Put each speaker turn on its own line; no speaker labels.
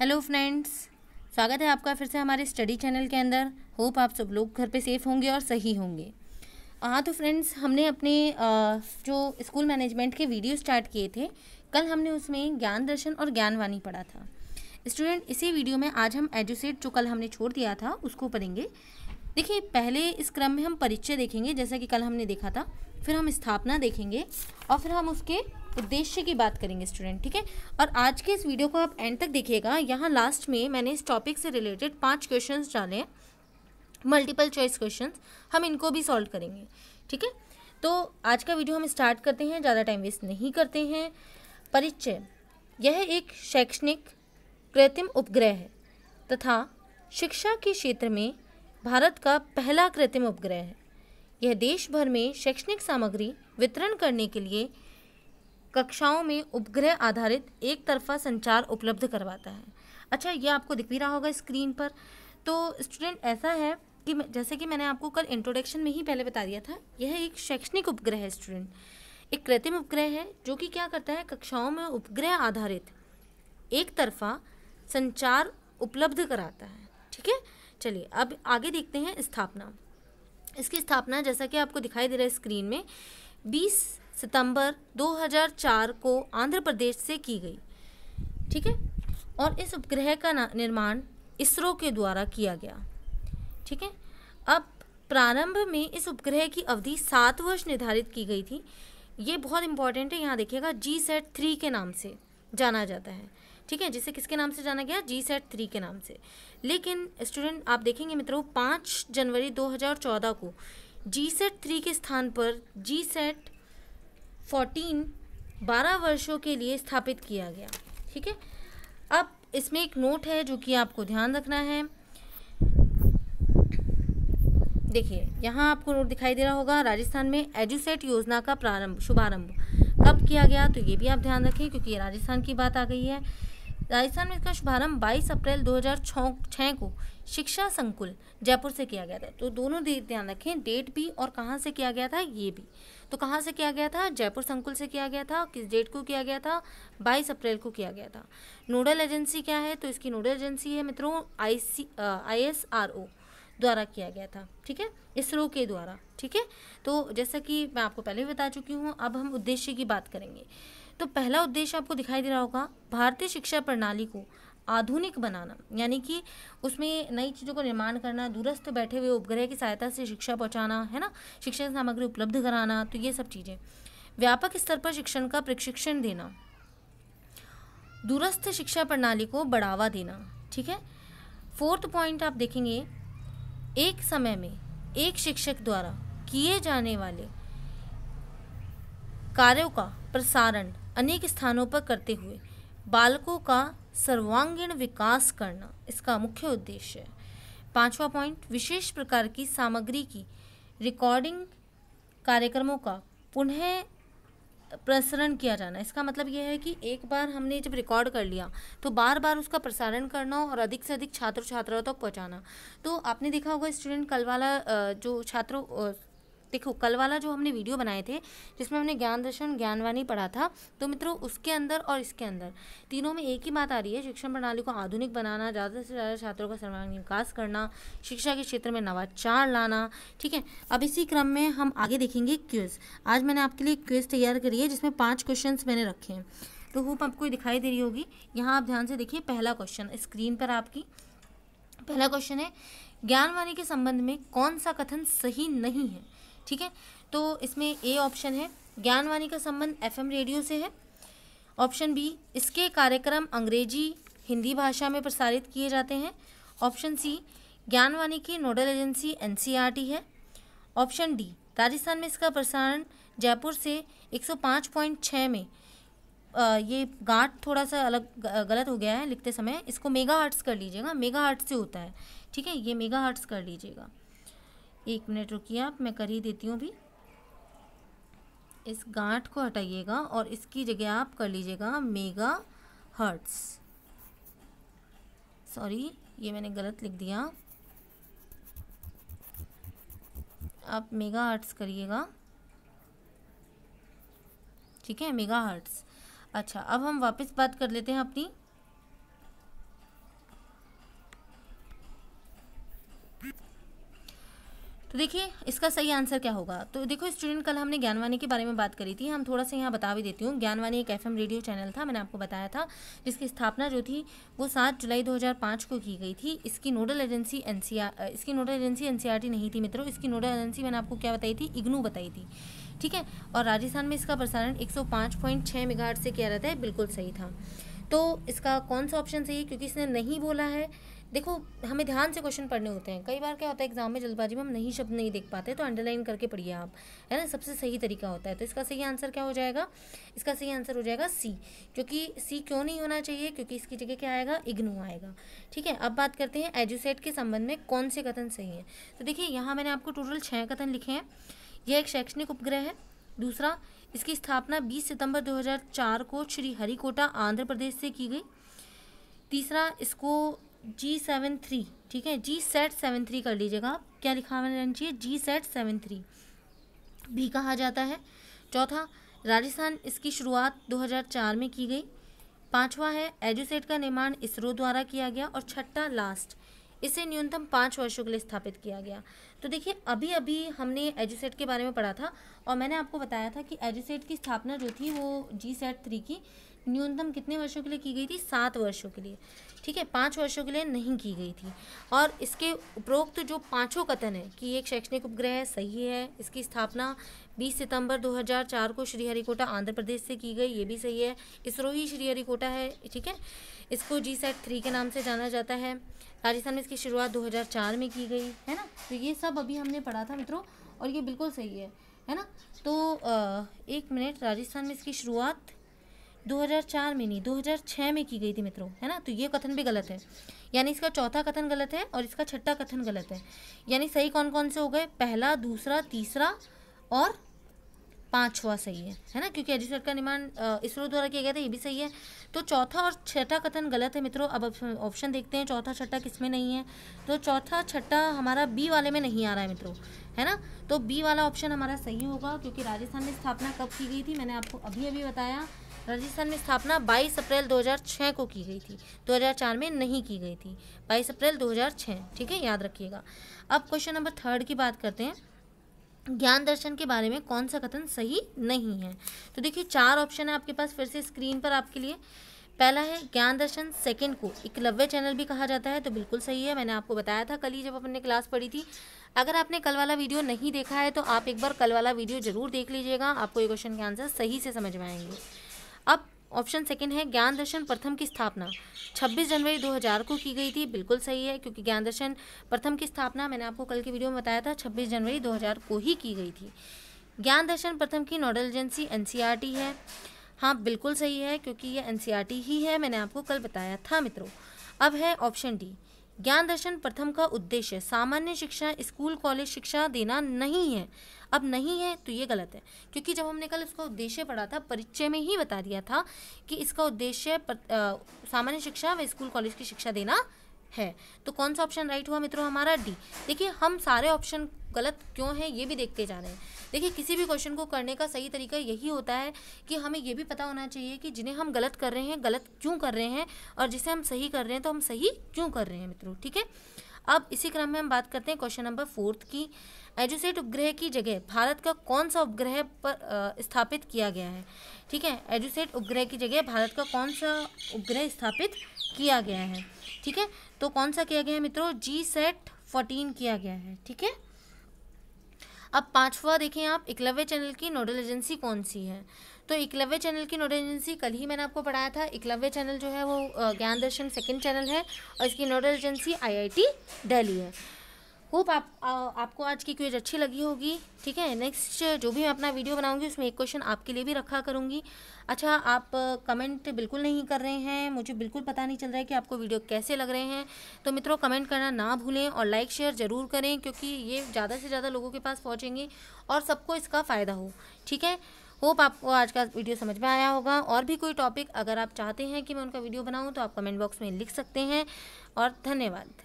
hello friends स्वागत है आपका फिर से हमारे स्टडी चैनल के अंदर होप आप सब लोग घर पे सेफ़ होंगे और सही होंगे हाँ तो फ्रेंड्स हमने अपने जो स्कूल मैनेजमेंट के वीडियो स्टार्ट किए थे कल हमने उसमें ज्ञान दर्शन और ज्ञानवाणी पढ़ा था स्टूडेंट इसी वीडियो में आज हम एजुसेट जो कल हमने छोड़ दिया था उसको पढ़ेंगे देखिए पहले इस क्रम में हम परिचय देखेंगे जैसा कि कल हमने देखा था फिर हम स्थापना देखेंगे और फिर हम उसके उद्देश्य की बात करेंगे स्टूडेंट ठीक है और आज के इस वीडियो को आप एंड तक देखिएगा यहाँ लास्ट में मैंने इस टॉपिक से रिलेटेड पाँच क्वेश्चन डाले मल्टीपल चॉइस क्वेश्चन हम इनको भी सॉल्व करेंगे ठीक है तो आज का वीडियो हम स्टार्ट करते हैं ज़्यादा टाइम वेस्ट नहीं करते हैं परिचय यह एक शैक्षणिक कृत्रिम उपग्रह है तथा शिक्षा के क्षेत्र में भारत का पहला कृत्रिम उपग्रह है यह देश भर में शैक्षणिक सामग्री वितरण करने के लिए कक्षाओं में उपग्रह आधारित एक तरफा संचार उपलब्ध करवाता है अच्छा ये आपको दिख भी रहा होगा स्क्रीन पर तो स्टूडेंट ऐसा है कि जैसे कि मैंने आपको कल इंट्रोडक्शन में ही पहले बता दिया था यह एक शैक्षणिक उपग्रह है स्टूडेंट एक कृत्रिम उपग्रह है जो कि क्या करता है कक्षाओं में उपग्रह आधारित एक तरफा संचार उपलब्ध कराता है ठीक है चलिए अब आगे देखते हैं स्थापना इसकी स्थापना जैसा कि आपको दिखाई दे रहा है स्क्रीन में बीस सितंबर 2004 को आंध्र प्रदेश से की गई ठीक है और इस उपग्रह का निर्माण इसरो के द्वारा किया गया ठीक है अब प्रारंभ में इस उपग्रह की अवधि सात वर्ष निर्धारित की गई थी ये बहुत इंपॉर्टेंट है यहाँ देखिएगा जी सेट थ्री के नाम से जाना जाता है ठीक है जिसे किसके नाम से जाना गया जी सेट थ्री के नाम से लेकिन स्टूडेंट आप देखेंगे मित्रों पाँच जनवरी 2014 को जी सेट थ्री के स्थान पर जी सेट फोर्टीन बारह वर्षों के लिए स्थापित किया गया ठीक है अब इसमें एक नोट है जो कि आपको ध्यान रखना है देखिए यहाँ आपको नोट दिखाई दे रहा होगा राजस्थान में एजुसेट योजना का प्रारंभ शुभारंभ कब किया गया तो ये भी आप ध्यान रखें क्योंकि ये राजस्थान की बात आ गई है राजस्थान में इसका शुभारंभ 22 अप्रैल 2006 को शिक्षा संकुल जयपुर से किया गया था तो दोनों ध्यान रखें डेट भी और कहाँ से किया गया था ये भी तो कहाँ से किया गया था जयपुर संकुल से किया गया था किस डेट को किया गया था बाईस अप्रैल को किया गया था नोडल एजेंसी क्या है तो इसकी नोडल एजेंसी है मित्रों आई सी आई एस आर ओ द्वारा किया गया था ठीक है इसरो के द्वारा ठीक है तो जैसा कि मैं आपको पहले भी बता चुकी हूँ अब हम उद्देश्य की बात करेंगे तो पहला उद्देश्य आपको दिखाई दे रहा होगा भारतीय शिक्षा प्रणाली को आधुनिक बनाना यानी कि उसमें नई चीज़ों का निर्माण करना दूरस्थ बैठे हुए उपग्रह की सहायता से शिक्षा पहुँचाना है ना शिक्षण सामग्री उपलब्ध कराना तो ये सब चीज़ें व्यापक स्तर पर शिक्षण का प्रशिक्षण देना दूरस्थ शिक्षा प्रणाली को बढ़ावा देना ठीक है फोर्थ पॉइंट आप देखेंगे एक समय में एक शिक्षक द्वारा किए जाने वाले कार्यों का प्रसारण अनेक स्थानों पर करते हुए बालकों का सर्वांगीण विकास करना इसका मुख्य उद्देश्य है पांचवा पॉइंट विशेष प्रकार की सामग्री की रिकॉर्डिंग कार्यक्रमों का पुनः प्रसारण किया जाना इसका मतलब यह है कि एक बार हमने जब रिकॉर्ड कर लिया तो बार बार उसका प्रसारण करना और अधिक से अधिक छात्र छात्राओं तक तो पहुंचाना तो आपने देखा होगा स्टूडेंट कल वाला जो छात्रों देखो कल वाला जो हमने वीडियो बनाए थे जिसमें हमने ज्ञान दर्शन ज्ञानवाणी पढ़ा था तो मित्रों उसके अंदर और इसके अंदर तीनों में एक ही बात आ रही है शिक्षण प्रणाली को आधुनिक बनाना ज़्यादा से ज़्यादा छात्रों का सर्वांगीण विकास करना शिक्षा के क्षेत्र में नवाचार लाना ठीक है अब इसी क्रम में हम आगे देखेंगे क्विज आज मैंने आपके लिए क्विज तैयार करी है जिसमें पाँच क्वेश्चन मैंने रखे हैं तो होप आपको दिखाई दे रही होगी यहाँ आप ध्यान से देखिए पहला क्वेश्चन स्क्रीन पर आपकी पहला क्वेश्चन है ज्ञानवाणी के संबंध में कौन सा कथन सही नहीं है ठीक है तो इसमें ए ऑप्शन है ज्ञानवाणी का संबंध एफएम रेडियो से है ऑप्शन बी इसके कार्यक्रम अंग्रेजी हिंदी भाषा में प्रसारित किए जाते हैं ऑप्शन सी ज्ञानवाणी की नोडल एजेंसी एन e है ऑप्शन डी राजस्थान में इसका प्रसारण जयपुर से 105.6 में आ, ये गांठ थोड़ा सा अलग गलत हो गया है लिखते समय इसको मेगा हर्ट्स कर लीजिएगा मेगा हर्ट्स से होता है ठीक है ये मेगा हर्ट्स कर लीजिएगा एक मिनट रुकिए आप मैं कर ही देती हूँ अभी इस गांठ को हटाइएगा और इसकी जगह आप कर लीजिएगा मेगा हर्ट्स सॉरी ये मैंने गलत लिख दिया आप मेगा हर्ट्स करिएगा ठीक है मेगा हर्ट्स अच्छा अब हम वापस बात कर लेते हैं अपनी तो देखिए इसका सही आंसर क्या होगा तो देखो स्टूडेंट कल हमने ज्ञानवाणी के बारे में बात करी थी हम थोड़ा सा यहाँ बता भी देती हूँ ज्ञानवाणी एक एफएम रेडियो चैनल था मैंने आपको बताया था जिसकी स्थापना जो थी वो सात जुलाई 2005 को की गई थी इसकी नोडल एजेंसी एन इसकी नोडल एजेंसी एन नहीं थी मित्रों इसकी नोडल एजेंसी मैंने आपको क्या बताई थी इग्नू बताई थी ठीक है और राजस्थान में इसका प्रसारण एक सौ से किया जाता है बिल्कुल सही था तो इसका कौन सा ऑप्शन सही है क्योंकि इसने नहीं बोला है देखो हमें ध्यान से क्वेश्चन पढ़ने होते हैं कई बार क्या होता है एग्जाम में जल्दबाजी में हम नहीं शब्द नहीं देख पाते तो अंडरलाइन करके पढ़िए आप है ना सबसे सही तरीका होता है तो इसका सही आंसर क्या हो जाएगा इसका सही आंसर हो जाएगा सी क्योंकि सी क्यों नहीं होना चाहिए क्योंकि इसकी जगह क्या आएगा इग्नू आएगा ठीक है अब बात करते हैं एजुसेट के संबंध में कौन से कथन सही हैं तो देखिए यहाँ मैंने आपको टोटल छः कथन लिखे हैं यह एक शैक्षणिक उपग्रह है दूसरा इसकी स्थापना 20 सितंबर 2004 को श्री हरिकोटा आंध्र प्रदेश से की गई तीसरा इसको जी सेवन थ्री ठीक है जी सेट सेवन थ्री कर लीजिएगा आप क्या लिखा रहना चाहिए जी सेट सेवन थ्री भी कहा जाता है चौथा राजस्थान इसकी शुरुआत 2004 में की गई पांचवा है एजुसेट का निर्माण इसरो द्वारा किया गया और छठा लास्ट इसे न्यूनतम पाँच वर्षों के लिए स्थापित किया गया तो देखिए अभी अभी हमने एजुसेट के बारे में पढ़ा था और मैंने आपको बताया था कि एजुसेट की स्थापना जो थी वो जी सेट थ्री की न्यूनतम कितने वर्षों के लिए की गई थी सात वर्षों के लिए ठीक है पाँच वर्षों के लिए नहीं की गई थी और इसके उपरोक्त जो पाँचों कथन है कि एक शैक्षणिक उपग्रह सही है इसकी स्थापना 20 सितंबर 2004 को श्रीहरिकोटा आंध्र प्रदेश से की गई ये भी सही है इसरो ही श्रीहरिकोटा है ठीक है इसको जी सेट थ्री के नाम से जाना जाता है राजस्थान में इसकी शुरुआत 2004 में की गई है ना तो ये सब अभी हमने पढ़ा था मित्रों और ये बिल्कुल सही है है ना तो आ, एक मिनट राजस्थान में इसकी शुरुआत 2004 में नहीं 2006 में की गई थी मित्रों है ना तो ये कथन भी गलत है यानी इसका चौथा कथन गलत है और इसका छठा कथन गलत है यानी सही कौन कौन से हो गए पहला दूसरा तीसरा और पाँचवा सही है है ना क्योंकि एडिसर का निर्माण इसरो द्वारा किया गया था ये भी सही है तो चौथा और छठा कथन गलत है मित्रों अब ऑप्शन देखते हैं चौथा छठा किस में नहीं है तो चौथा छठा हमारा बी वाले में नहीं आ रहा है मित्रों है ना तो बी वाला ऑप्शन हमारा सही होगा क्योंकि राजस्थान में स्थापना कब की गई थी मैंने आपको अभी अभी बताया राजस्थान में स्थापना 22 अप्रैल 2006 को की गई थी 2004 में नहीं की गई थी 22 अप्रैल 2006 ठीक है याद रखिएगा अब क्वेश्चन नंबर थर्ड की बात करते हैं ज्ञान दर्शन के बारे में कौन सा कथन सही नहीं है तो देखिए चार ऑप्शन है आपके पास फिर से स्क्रीन पर आपके लिए पहला है ज्ञान दर्शन सेकंड को एकलव्य चैनल भी कहा जाता है तो बिल्कुल सही है मैंने आपको बताया था कल ही जब अपने क्लास पढ़ी थी अगर आपने कल वाला वीडियो नहीं देखा है तो आप एक बार कल वाला वीडियो जरूर देख लीजिएगा आपको ये क्वेश्चन के आंसर सही से समझ में आएंगे अब ऑप्शन सेकंड है ज्ञान दर्शन प्रथम की स्थापना 26 जनवरी 2000 को की गई थी बिल्कुल सही है क्योंकि ज्ञान दर्शन प्रथम की स्थापना मैंने आपको कल के वीडियो में बताया था 26 जनवरी 2000 को ही की गई थी ज्ञान दर्शन प्रथम की नोडल एजेंसी एन e है हाँ बिल्कुल सही है क्योंकि ये एन e ही है मैंने आपको कल बताया था मित्रों अब है ऑप्शन डी ज्ञान दर्शन प्रथम का उद्देश्य सामान्य शिक्षा स्कूल कॉलेज शिक्षा देना नहीं है अब नहीं है तो ये गलत है क्योंकि जब हमने कल इसका उद्देश्य पढ़ा था परिचय में ही बता दिया था कि इसका उद्देश्य सामान्य शिक्षा व स्कूल कॉलेज की शिक्षा देना है तो कौन सा ऑप्शन राइट हुआ मित्रों हमारा डी देखिए हम सारे ऑप्शन गलत क्यों हैं ये भी देखते जा रहे हैं देखिए किसी भी क्वेश्चन को करने का सही तरीका यही होता है कि हमें ये भी पता होना चाहिए कि जिन्हें हम गलत कर रहे हैं गलत क्यों कर रहे हैं और जिसे हम सही कर रहे हैं तो हम सही क्यों कर रहे हैं मित्रों ठीक है अब इसी क्रम में हम बात करते हैं क्वेश्चन नंबर फोर्थ की एजुसेट उपग्रह की जगह भारत का कौन सा उपग्रह पर स्थापित किया गया है ठीक है एजुसेट उपग्रह की जगह भारत का कौन सा उपग्रह स्थापित किया गया है ठीक है तो कौन सा किया गया है मित्रों जी सेट फोर्टीन किया गया है ठीक है अब पांचवा देखें आप इकलव्य चैनल की नोडल एजेंसी कौन सी है तो इकलव्य चैनल की नोडल एजेंसी कल ही मैंने आपको पढ़ाया था इकलव्य चैनल जो है वो ज्ञान दर्शन सेकेंड चैनल है और इसकी नोडल एजेंसी आईआईटी दिल्ली है होप आप आ, आपको आज की क्विज अच्छी लगी होगी ठीक है नेक्स्ट जो भी मैं अपना वीडियो बनाऊंगी उसमें एक क्वेश्चन आपके लिए भी रखा करूंगी अच्छा आप कमेंट बिल्कुल नहीं कर रहे हैं मुझे बिल्कुल पता नहीं चल रहा है कि आपको वीडियो कैसे लग रहे हैं तो मित्रों कमेंट करना ना भूलें और लाइक शेयर ज़रूर करें क्योंकि ये ज़्यादा से ज़्यादा लोगों के पास पहुँचेंगे और सबको इसका फ़ायदा हो ठीक है होप आपको आज का वीडियो समझ में आया होगा और भी कोई टॉपिक अगर आप चाहते हैं कि मैं उनका वीडियो बनाऊँ तो आप कमेंट बॉक्स में लिख सकते हैं और धन्यवाद